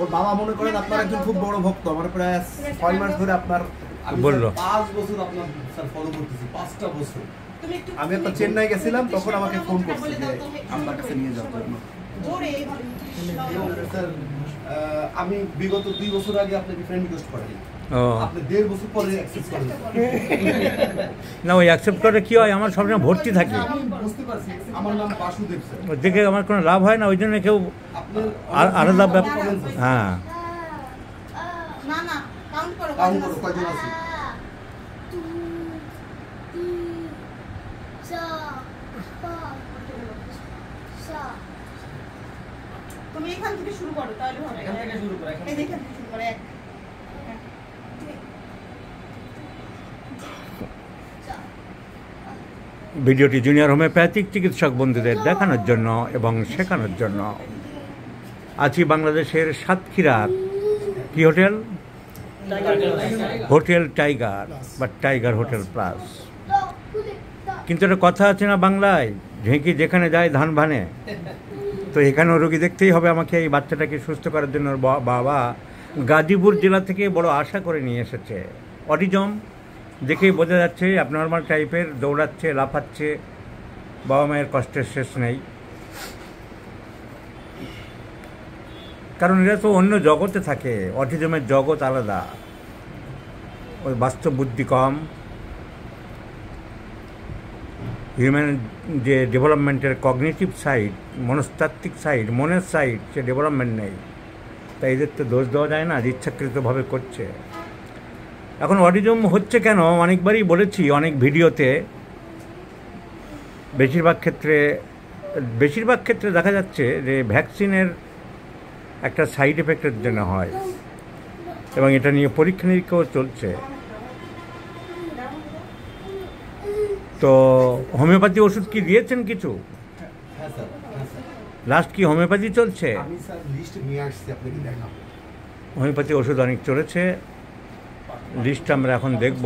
ওর বাবা মনে করেন আপনার একজন খুব বড় ভক্ত আমার প্রায় ছয় মাস ধরে আপনার বললো পাঁচ বছর আপনার স্যার ফলো করতেছি পাঁচটা বছর আমি একটা চেন্নাই গেছিলাম তখন আমাকে ফোন করছে যে আপনার কাছে নিয়ে যাওয়ার জন্য আমি বিগত দুই বছর আগে আপনাকে ফ্রেন্ড রিকোয়েস্ট পাঠাই না ওই অ্যাকসেপ্ট করে কি হয় আমার সবসময় ভর্তি আচ্ছা, থাকে দেখে আমার কোনো লাভ হয় না ওই জন্য কেউ আলাদা ব্যাপার হ্যাঁ তুমি এখান থেকে শুরু করো তাহলে এখান থেকে শুরু করো এখান থেকে শুরু করো ভিডিওটি জুনিয়র হোমিওপ্যাথিক চিকিৎসক বন্ধুদের দেখানোর জন্য এবং শেখানোর জন্য আছি বাংলাদেশের সাতক্ষীরার কি হোটেল হোটেল টাইগার বা টাইগার হোটেল প্লাস কিন্তু একটা কথা আছে না বাংলায় ঢেঁকি যেখানে যায় ধান ভানে তো এখানেও রোগী দেখতেই হবে আমাকে এই বাচ্চাটাকে সুস্থ করার জন্য বাবা গাজীপুর জেলা থেকে বড় আশা করে নিয়ে এসেছে অটিজম দেখেই বোঝা যাচ্ছে অ্যাবনর্মাল টাইপের দৌড়াচ্ছে লাফাচ্ছে বাবা মায়ের কষ্টের শেষ নেই কারণ এরা তো অন্য জগতে থাকে অটিজমের জগৎ আলাদা ওই বাস্তব বুদ্ধি কম হিউম্যান যে ডেভেলপমেন্টের কগনিটিভ সাইড মনস্তাত্ত্বিক সাইড মনের সাইড সে ডেভেলপমেন্ট নেই তাই এদের তো দোষ দেওয়া যায় না ইচ্ছাকৃতভাবে করছে এখন অটিজম হচ্ছে কেন অনেকবারই বলেছি অনেক ভিডিওতে বেশিরভাগ ক্ষেত্রে বেশিরভাগ ক্ষেত্রে দেখা যাচ্ছে যে ভ্যাকসিনের একটা সাইড এফেক্টের জন্য হয় এবং এটা নিয়ে পরীক্ষা নিরীক্ষাও চলছে তো হোমিওপ্যাথি ওষুধ কি দিয়েছেন কিছু হ্যাঁ, হ্যাঁ, লাস্ট কি হোমিওপ্যাথি চলছে হোমিওপ্যাথি ওষুধ অনেক চলেছে লিস্ট আমরা এখন দেখব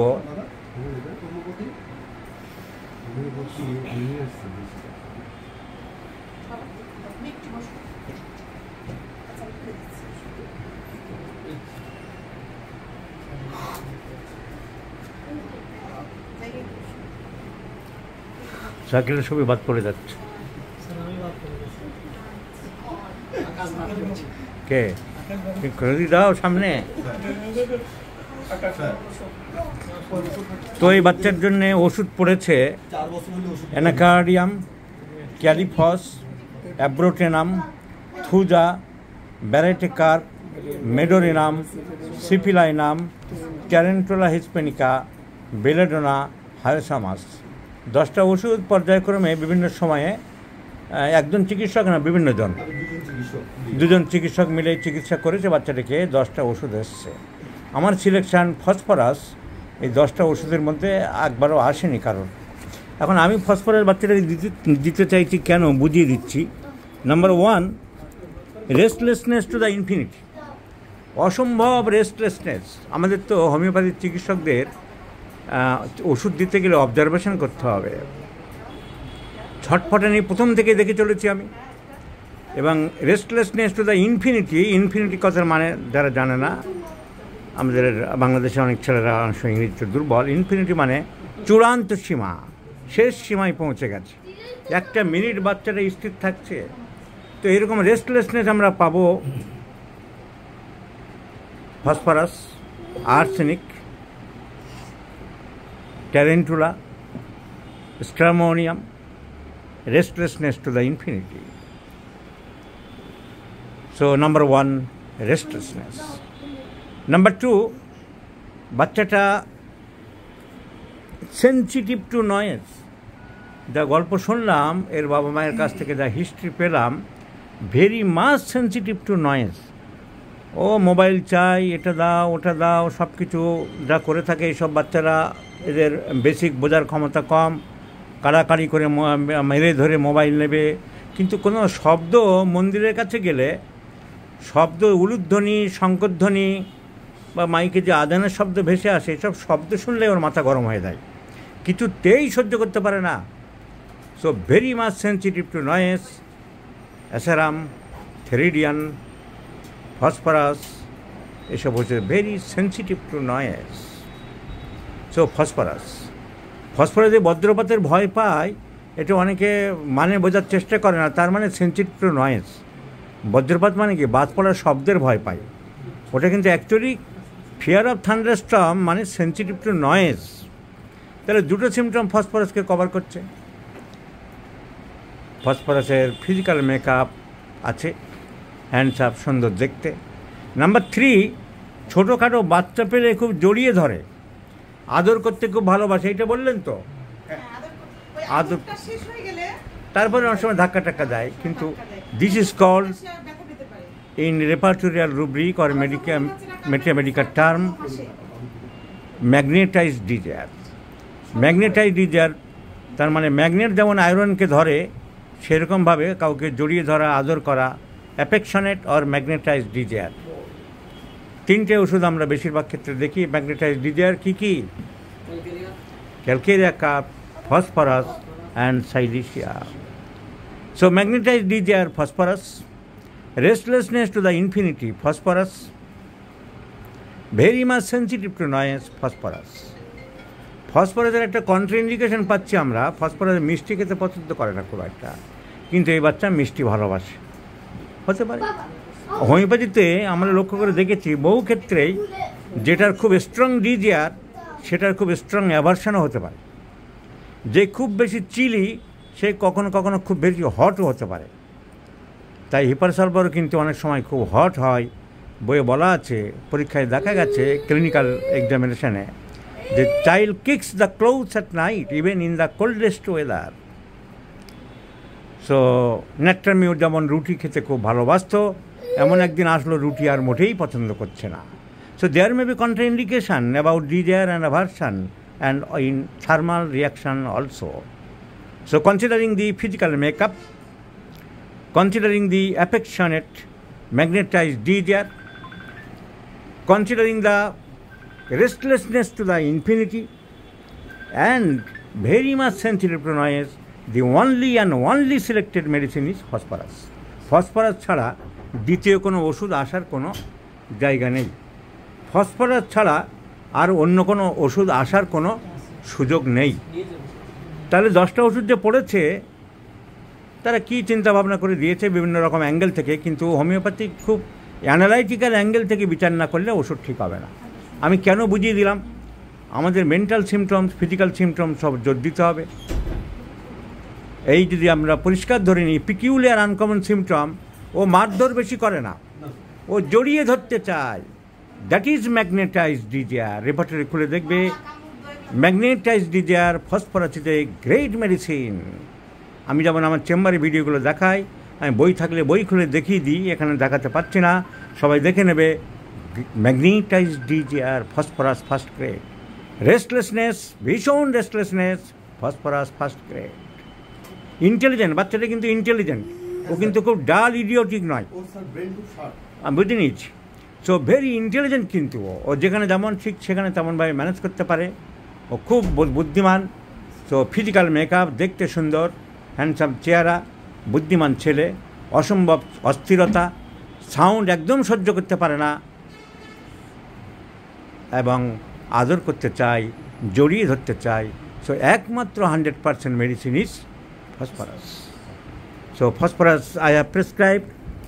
সাকিরের ছবি বাদ পড়ে যাচ্ছে কে দাও সামনে হ্যাঁ। তো এই বাচ্চার জন্য ওষুধ পড়েছে anacardium calc phos abrotanum thuja baryta carb medorrhinum syphilinum tarentula hispanica belladonna hyoscyamus দশটা ওষুধ পর্যায়ক্রমে বিভিন্ন সময়ে একজন চিকিৎসক না বিভিন্ন জন দুজন চিকিৎসক মিলে চিকিৎসা করেছে বাচ্চাটিকে দশটা ওষুধ এসছে আমার সিলেকশান ফসফরাস এই দশটা ওষুধের মধ্যে একবারও আসেনি কারণ এখন আমি ফসফরাস বাচ্চাটাকে দিতে দিতে চাইছি কেন বুঝিয়ে দিচ্ছি number one restlessness to the infinity অসম্ভব রেস্টলেসনেস আমাদের তো হোমিওপ্যাথির চিকিৎসকদের ওষুধ দিতে গেলে অবজারভেশন করতে হবে নিয়ে প্রথম থেকে দেখে চলেছি আমি এবং restlessness to the infinity infinity কথার মানে যারা জানে না আমাদের বাংলাদেশে অনেক ছেলেরা অংশ ইংরেজিতে দুর্বল ইনফিনিটি মানে চূড়ান্ত সীমা শেষ সীমায় পৌঁছে গেছে একটা মিনিট বাচ্চাটা স্থির থাকছে তো এরকম রেস্টলেসনেস আমরা পাবো phosphorus arsenic tarentula stramonium restlessness to the infinity so number one restlessness number two বাচ্চাটা সেন্সিটিভ টু নয়েজ যা গল্প শুনলাম এর বাবা মায়ের কাছ থেকে যা হিস্ট্রি পেলাম very much sensitive to noise ও মোবাইল চাই এটা দাও ওটা দাও সব কিছু যা করে থাকে এইসব বাচ্চারা এদের বেসিক বোঝার ক্ষমতা কম কাড়াকাড়ি করে মেরে ধরে মোবাইল নেবে কিন্তু কোনো শব্দ মন্দিরের কাছে গেলে শব্দ উলুধ্বনি শঙ্করধ্বনি বা মাইকে যে আদানের শব্দ ভেসে আসে এসব শব্দ শুনলে ওর মাথা গরম হয়ে যায় কিছুতেই সহ্য করতে পারে না so very much sensitive to noise asarum theridion phosphorus এসব হচ্ছে very sensitive to noise so phosphorus phosphorus যে বজ্রপাতের ভয় পায় এটা অনেকে মানে বোঝার চেষ্টা করে না তার মানে সেন্সিটিভ টু নয়েস বজ্রপাত মানে কি বাদ পড়ার শব্দের ভয় পায় ওটা কিন্তু অ্যাকচুয়ালি ফিয়ার অফ স্ট্রম মানে সেন্সিটিভ টু নয়েজ তাহলে দুটো সিমটম ফসফরাসকে কভার করছে ফসফরাসের ফিজিক্যাল মেকআপ আছে হ্যান্ডসাপ সুন্দর দেখতে নাম্বার থ্রি ছোটোখাটো বাচ্চা পেলে খুব জড়িয়ে ধরে আদর করতে খুব ভালোবাসে এটা বললেন তো হ্যাঁ, আদর তারপরে অনেক সময় ধাক্কা টাক্কা দেয় হ্যাঁ, কিন্তু this is called in repertorial rubric or medica, mathematical term, magnetized desire. Magnetized desire, তার মানে ম্যাগনেট যেমন আয়রনকে ধরে সেরকমভাবে কাউকে জড়িয়ে ধরা আদর করা অ্যাফেকশনেট অর ম্যাগনেটাইজ ডিজায়ার তিনটে ওষুধ আমরা বেশিরভাগ ক্ষেত্রে দেখি ম্যাগনেটাইজ ডিজায়ার কী কী calcarea carb phosphorus and silicea so magnetize desire phosphorus restlessness to the infinity, phosphorus, very much sensitive to noise, phosphorus. ফসফরাসের একটা কন্ট্রাইন্ডিকেশন পাচ্ছি আমরা ফসফরাস মিষ্টি খেতে পছন্দ করে না খুব একটা কিন্তু এই বাচ্চা মিষ্টি ভালোবাসে হতে পারে হোমিওপ্যাথিতে আমরা লক্ষ্য করে দেখেছি বহু ক্ষেত্রেই যেটার খুব স্ট্রং ডিজিয়ার সেটার খুব স্ট্রং অ্যাভার্সানও হতে পারে যে খুব বেশি চিলি সে কখনো কখনো খুব বেশি হটও হতে পারে তাই হিপার সালফারও কিন্তু অনেক সময় খুব হট হয় বইয়ে বলা আছে পরীক্ষায় দেখা গেছে ক্লিনিক্যাল এক্সামিনেশনে যে child kicks the clothes at night even in the coldest weather so natrum যেমন রুটি খেতে খুব ভালোবাসত এমন একদিন আসলো রুটি আর মোটেই পছন্দ করছে না so there may be contraindication about desire and aversion and in thermal reaction also so considering the physical makeup considering the affectionate magnetized desire, considering the restlessness to the infinity, and very much sensitive to noise, the only and only selected medicine is phosphorus. Phosphorus chala, দ্বিতীয় kono ওষুধ আসার kono jaiganei. Phosphorus chala, ছাড়া আর অন্য কোনো ওষুধ আসার কোনো সুযোগ নেই তাহলে দশটা ওষুধ যে পড়েছে তারা কী ভাবনা করে দিয়েছে বিভিন্ন রকম অ্যাঙ্গেল থেকে কিন্তু হোমিওপ্যাথি খুব অ্যানালাইটিক্যাল অ্যাঙ্গেল থেকে বিচার না করলে ওষুধ ঠিক হবে না আমি কেন বুঝিয়ে দিলাম আমাদের মেন্টাল সিমটমস ফিজিক্যাল সিমটমস সব জোর দিতে হবে এই যদি আমরা পরিষ্কার ধরে নিই পিকিউলিয়ার আনকমন সিমটম ও মারধর বেশি করে না ও জড়িয়ে ধরতে চায় that is magnetize desire repertory খুলে দেখবে ম্যাগনেটাইজ ডিজিয়ার ফসফরাসিতে গ্রেট মেডিসিন আমি যেমন আমার চেম্বারে ভিডিওগুলো দেখাই আমি বই থাকলে বই খুলে দেখিয়ে দিই এখানে দেখাতে পারছি না সবাই দেখে নেবে ডিজি desire phosphorus first grade restlessness ভীষণ restlessness phosphorus first grade intelligent বাচ্চাটা কিন্তু ইন্টেলিজেন্ট ও হ্যাঁ, কিন্তু খুব ডাল ইডিওটিক নয় আমি বুঝে নিয়েছি সো ভেরি ইন্টেলিজেন্ট কিন্তু ও ও যেখানে যেমন ঠিক সেখানে তেমনভাবে ম্যানেজ করতে পারে ও খুব বুদ্ধিমান সো ফিজিক্যাল মেকআপ দেখতে সুন্দর হ্যান্ডসাম চেহারা বুদ্ধিমান ছেলে অসম্ভব অস্থিরতা সাউন্ড একদম সহ্য করতে পারে না এবং আদর করতে চাই জড়িয়ে ধরতে চাই সো একমাত্র hundred percent medicine is phosphorus so phosphorus I have prescribe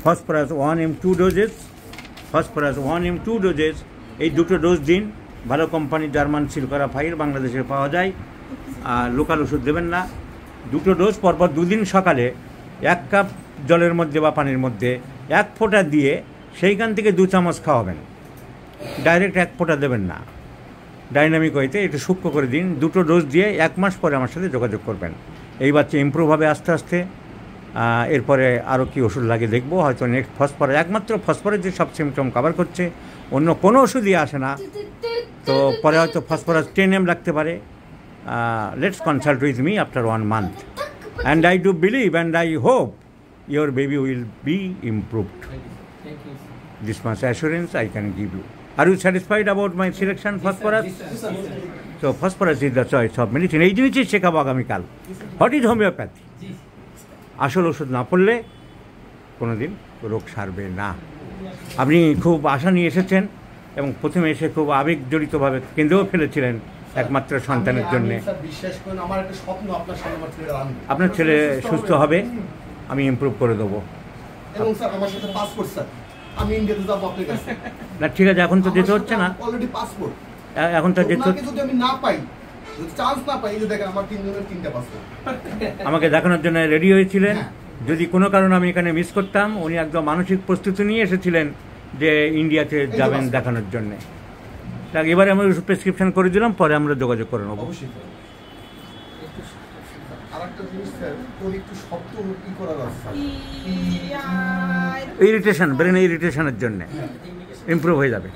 phosphorus one M two doses phosphorus one M two doses এই দুটো ডোজ দিন ভালো কোম্পানি জার্মান সিল করা ফাইল বাংলাদেশে পাওয়া যায় আর লোকাল ওষুধ দেবেন না দুটো ডোজ পরপর দুদিন সকালে এক কাপ জলের মধ্যে বা পানির মধ্যে এক ফোঁটা দিয়ে সেইখান থেকে দু চামচ খাওয়াবেন ডাইরেক্ট এক ফোঁটা দেবেন না ডাইনামিক হইতে একটু সূক্ষ্ম করে দিন দুটো ডোজ দিয়ে এক মাস পরে আমার সাথে যোগাযোগ করবেন এই বাচ্চা ইম্প্রুভ হবে আস্তে আস্তে এরপরে আরও কি ওষুধ লাগে দেখবো হয়তো নেক্সট ফসফরাস একমাত্র ফসফরাস যে সব সিমটম কভার করছে অন্য কোনো ওষুধই আসে না তো পরে হয়তো ফসফরাস টেন এম লাগতে পারে let's consult with me after one month. And I do believe and I hope your baby will be improved. Thank you. Thank you, this much assurance I can give you. Are you satisfied about my selection, yes, Phosphorus? sir. Yes, sir. So, Phosphorus is the choice of medicine. এই জিনিসই শেখাবো আগামীকাল What is homeopathy আসল ওষুধ না পড়লে কোনো দিন রোগ সারবে না আপনি খুব আশা নিয়ে এসেছেন এবং প্রথমে এসে খুব আবেগজড়িতভাবে কেন্দ্রেও ফেলেছিলেন একমাত্র সন্তানের জন্য আপনার ছেলে সুস্থ হবে আমি ইম্প্রুভ করে দেবো না ঠিক আছে এখন তো যেতে হচ্ছে না এখন তো যেতে হচ্ছে না আমাকে দেখানোর জন্য রেডি হয়েছিলেন হ্যাঁ। যদি কোনো কারণে আমি এখানে মিস করতাম উনি একদম মানসিক প্রস্তুতি নিয়ে এসেছিলেন যে ইন্ডিয়াতে যাবেন দেখানোর জন্যে যাক এবারে আমরা ওষুধ প্রেসক্রিপশন করে দিলাম পরে আমরা যোগাযোগ করে নেবো ইরিটেশন ব্রেন ইরিটেশনের জন্য ইম্প্রুভ হয়ে যাবে